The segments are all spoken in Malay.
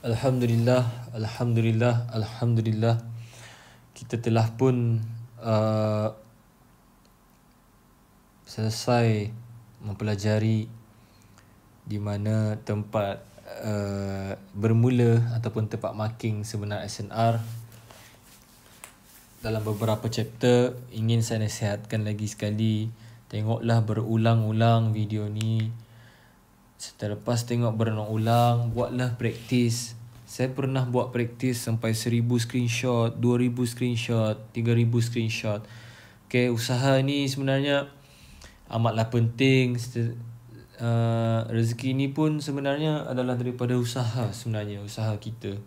Alhamdulillah, Alhamdulillah, Alhamdulillah Kita telah pun uh, Selesai mempelajari Di mana tempat uh, bermula Ataupun tempat marking sebenar SNR Dalam beberapa chapter Ingin saya nasihatkan lagi sekali Tengoklah berulang-ulang video ni Setelah lepas tengok berulang-ulang Buatlah praktis Buatlah praktis saya pernah buat praktis sampai seribu screenshot, dua ribu screenshot, tiga ribu screenshot. Okay, usaha ni sebenarnya amatlah penting. Uh, rezeki ni pun sebenarnya adalah daripada usaha sebenarnya, usaha kita.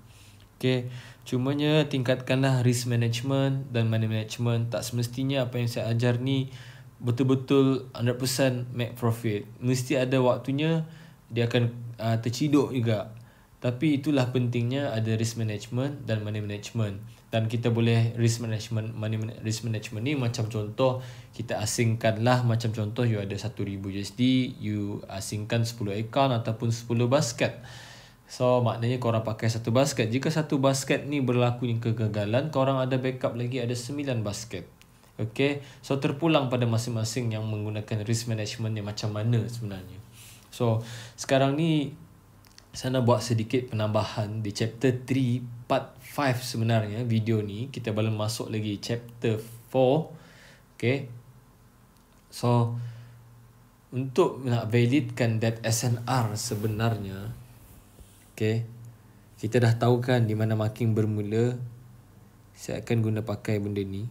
Okay, cumanya tingkatkanlah risk management dan money management. Tak semestinya apa yang saya ajar ni betul-betul 100% make profit. Mesti ada waktunya dia akan uh, terciduk juga. Tapi itulah pentingnya ada risk management dan money management. Dan kita boleh risk management, money risk management ni macam contoh kita asingkanlah macam contoh you ada 1000 USD, you asingkan 10 account ataupun 10 basket. So maknanya orang pakai satu basket. Jika satu basket ni berlaku kegagalan, orang ada backup lagi ada 9 basket. Okay, so terpulang pada masing-masing yang menggunakan risk management yang macam mana sebenarnya. So sekarang ni saya nak buat sedikit penambahan di chapter 3 part 5 sebenarnya video ni kita belum masuk lagi chapter 4 okay so untuk nak validkan that SNR sebenarnya okay kita dah tahu kan di mana marking bermula saya akan guna pakai benda ni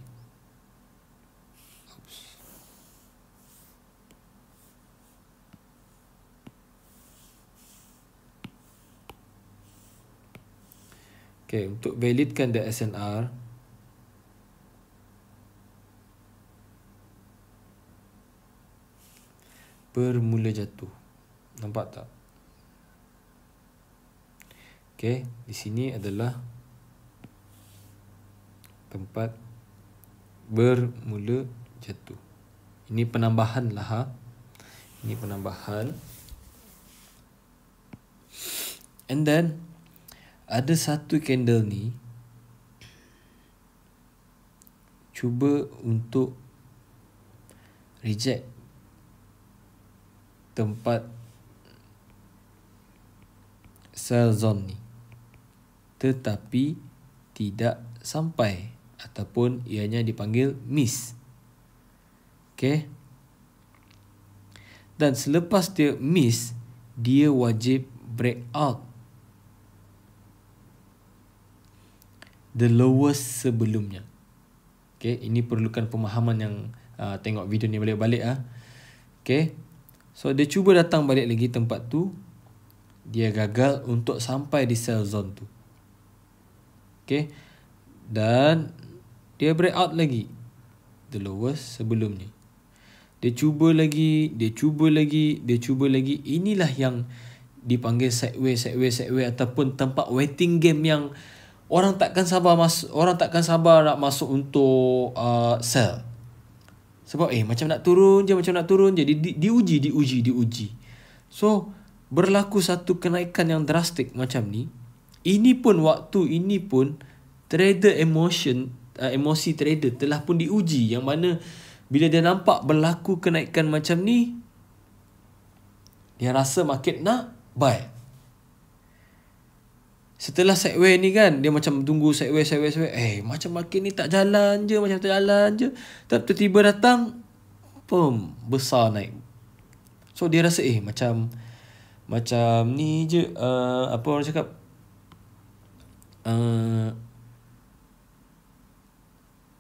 Okay, untuk validkan the SNR bermula jatuh. Nampak tak? Okay, di sini adalah tempat bermula jatuh. Ini penambahan lah ha. Ini penambahan. And then ada satu candle ni cuba untuk reject tempat sell zone ni tetapi tidak sampai ataupun ianya dipanggil miss Okay. Dan selepas dia miss, dia wajib break out the lowest sebelumnya. Okay, ini perlukan pemahaman yang uh, tengok video ni balik-balik ah. Okay, so dia cuba datang balik lagi tempat tu, dia gagal untuk sampai di sell zone tu. Okay, dan dia break out lagi the lowest sebelumnya. Dia cuba lagi, dia cuba lagi, dia cuba lagi. Inilah yang dipanggil sideways, sideways, sideways ataupun tempat waiting game yang orang takkan sabar mas, orang takkan sabar nak masuk untuk uh, sell sebab eh macam nak turun je macam nak turun je di, di, diuji diuji diuji so berlaku satu kenaikan yang drastik macam ni ini pun waktu ini pun trader emotion uh, emosi trader telah pun diuji yang mana bila dia nampak berlaku kenaikan macam ni dia rasa market nak buy Setelah sideway ni kan Dia macam tunggu sideway sideway sideway Eh macam makin ni tak jalan je Macam tak jalan je Tapi tiba-tiba datang Pum Besar naik So dia rasa eh macam Macam ni je uh, Apa orang cakap uh,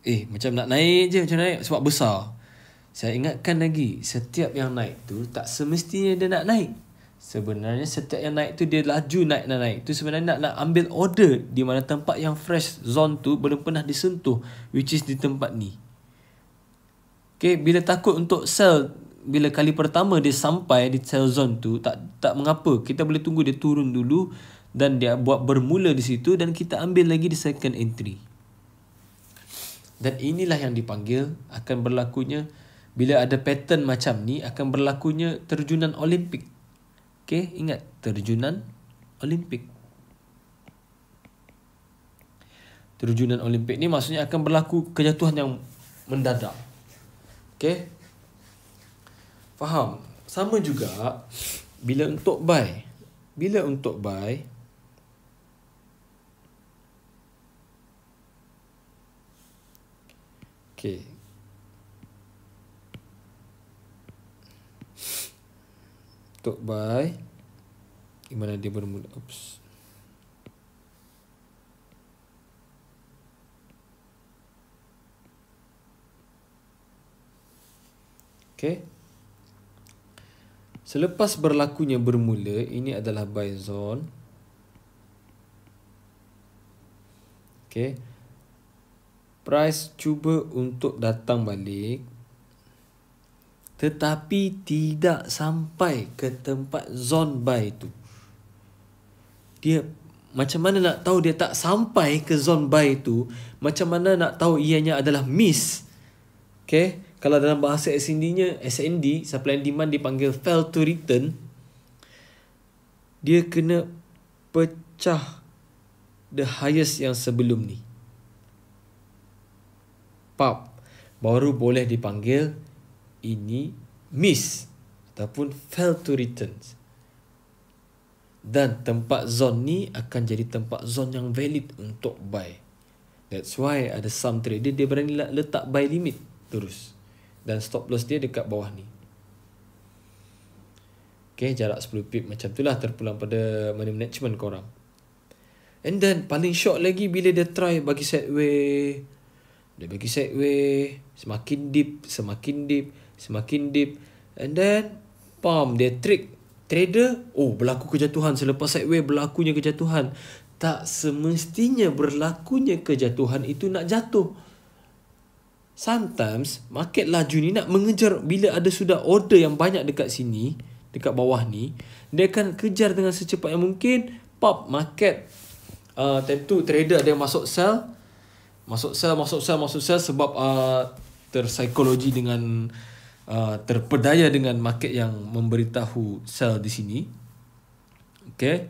Eh macam nak naik je Macam naik sebab besar Saya ingatkan lagi Setiap yang naik tu Tak semestinya dia nak naik Sebenarnya setiap yang naik tu dia laju naik naik naik. Tu sebenarnya nak nak ambil order di mana tempat yang fresh zone tu belum pernah disentuh which is di tempat ni. Okay, bila takut untuk sell bila kali pertama dia sampai di sell zone tu tak tak mengapa. Kita boleh tunggu dia turun dulu dan dia buat bermula di situ dan kita ambil lagi di second entry. Dan inilah yang dipanggil akan berlakunya bila ada pattern macam ni akan berlakunya terjunan Olimpik Okay, ingat terjunan Olimpik. Terjunan Olimpik ni maksudnya akan berlaku kejatuhan yang mendadak. Okay? Faham? Sama juga bila untuk buy. Bila untuk buy, Okay. Untuk by mana dia bermula Oops Okay Selepas berlakunya bermula Ini adalah buy zone Okay Price cuba untuk datang balik tetapi tidak sampai ke tempat zon buy tu. Dia macam mana nak tahu dia tak sampai ke zon buy tu? Macam mana nak tahu ianya adalah miss? Okay, kalau dalam bahasa SND-nya SND supply and demand dipanggil fail to return. Dia kena pecah the highest yang sebelum ni. Pop baru boleh dipanggil ini miss ataupun fail to returns dan tempat zone ni akan jadi tempat zone yang valid untuk buy that's why ada some trader dia berani letak buy limit terus dan stop loss dia dekat bawah ni Okay, jarak 10 pip macam itulah terpulang pada money management korang. And then, paling shock lagi bila dia try bagi sideway. Dia bagi sideway. Semakin deep, semakin deep semakin deep and then pam dia trick trader oh berlaku kejatuhan selepas sideways berlakunya kejatuhan tak semestinya berlakunya kejatuhan itu nak jatuh sometimes market laju ni nak mengejar bila ada sudah order yang banyak dekat sini dekat bawah ni dia akan kejar dengan secepat yang mungkin pop market uh, time tu trader ada yang masuk sell masuk sell masuk sell masuk sell sebab uh, terpsikologi dengan Uh, terpedaya dengan market yang memberitahu sell di sini. Okay.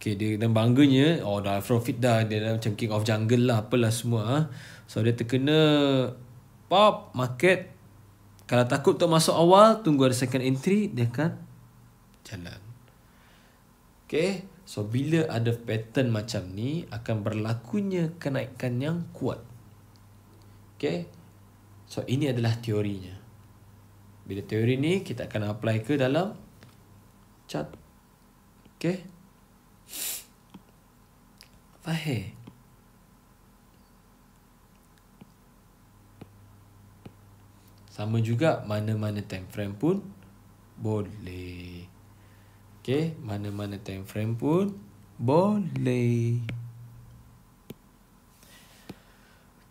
Okay, dia dan bangganya, oh dah profit dah, dia dah macam king of jungle lah, apalah semua. Ha. So, dia terkena pop market. Kalau takut untuk masuk awal, tunggu ada second entry, dia akan jalan. Okay, so bila ada pattern macam ni, akan berlakunya kenaikan yang kuat. Okay, so ini adalah teorinya. Bila teori ni kita akan apply ke dalam chat. Okay. Fahe. Sama juga mana-mana time frame pun boleh. Okay, mana-mana time frame pun boleh.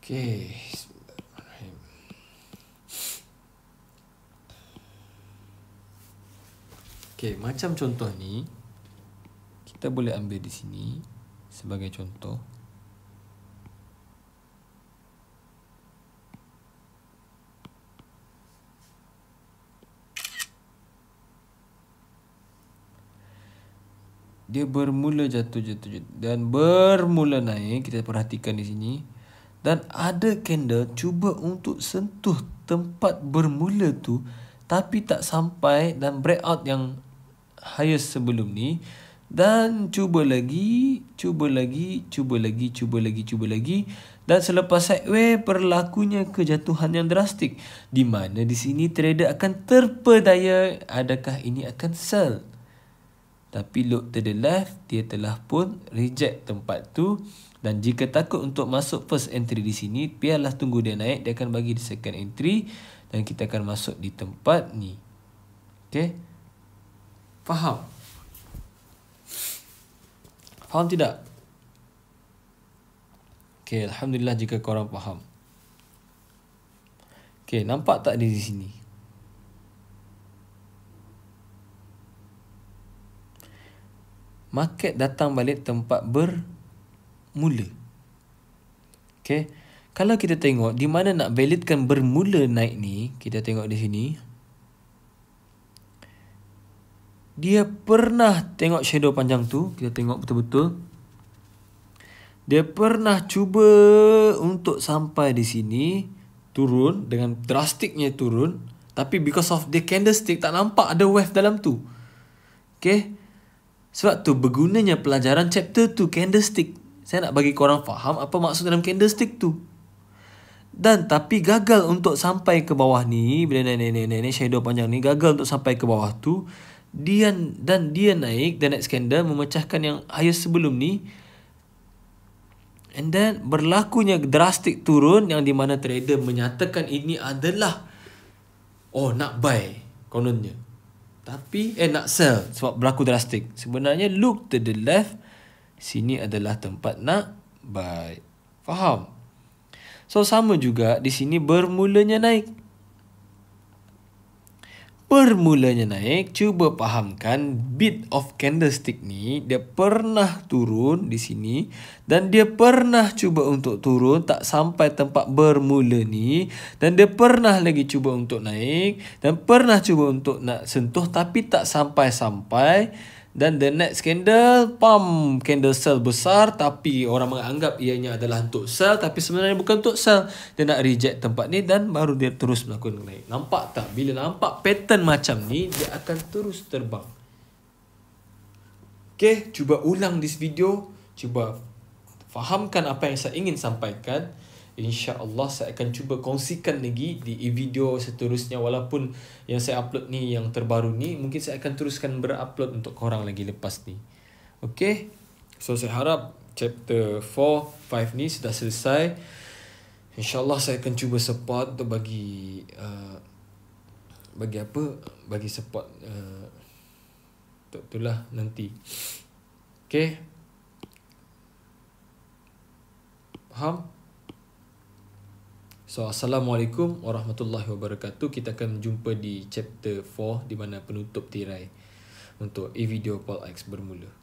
Okay, Okay, macam contoh ni kita boleh ambil di sini sebagai contoh. Dia bermula jatuh, jatuh, jatuh Dan bermula naik Kita perhatikan di sini Dan ada candle cuba untuk sentuh tempat bermula tu Tapi tak sampai dan breakout yang highest sebelum ni dan cuba lagi, cuba lagi, cuba lagi, cuba lagi, cuba lagi dan selepas sideway berlakunya kejatuhan yang drastik di mana di sini trader akan terpedaya adakah ini akan sell. Tapi look to the left, dia telah pun reject tempat tu dan jika takut untuk masuk first entry di sini, biarlah tunggu dia naik, dia akan bagi di second entry dan kita akan masuk di tempat ni. Okay. Faham? Faham tidak? Okay, Alhamdulillah jika korang faham Okay, nampak tak dia di sini? Market datang balik tempat bermula Okay, kalau kita tengok di mana nak validkan bermula naik ni Kita tengok di sini dia pernah tengok shadow panjang tu kita tengok betul-betul dia pernah cuba untuk sampai di sini turun dengan drastiknya turun tapi because of the candlestick tak nampak ada wave dalam tu okay? sebab tu bergunanya pelajaran chapter tu candlestick saya nak bagi korang faham apa maksud dalam candlestick tu dan tapi gagal untuk sampai ke bawah ni bila ni ni ni shadow panjang ni gagal untuk sampai ke bawah tu dia dan dia naik dan next scandal memecahkan yang highest sebelum ni and then berlakunya drastik turun yang di mana trader menyatakan ini adalah oh nak buy kononnya tapi eh nak sell sebab berlaku drastik sebenarnya look to the left sini adalah tempat nak buy faham so sama juga di sini bermulanya naik bermulanya naik cuba fahamkan bit of candlestick ni dia pernah turun di sini dan dia pernah cuba untuk turun tak sampai tempat bermula ni dan dia pernah lagi cuba untuk naik dan pernah cuba untuk nak sentuh tapi tak sampai-sampai dan the next candle, pam, candle sell besar tapi orang menganggap ianya adalah untuk sell tapi sebenarnya bukan untuk sell. Dia nak reject tempat ni dan baru dia terus melakukan naik. Nampak tak? Bila nampak pattern macam ni, dia akan terus terbang. Okay, cuba ulang this video. Cuba fahamkan apa yang saya ingin sampaikan insya-Allah saya akan cuba kongsikan lagi di video seterusnya walaupun yang saya upload ni yang terbaru ni mungkin saya akan teruskan berupload untuk korang lagi lepas ni. okay? So saya harap chapter 4 5 ni sudah selesai. Insya-Allah saya akan cuba support untuk bagi uh, bagi apa? Bagi support uh, untuk itulah nanti. okay? Faham? Huh? So Assalamualaikum Warahmatullahi Wabarakatuh Kita akan jumpa di chapter 4 Di mana penutup tirai Untuk A Video Paul X bermula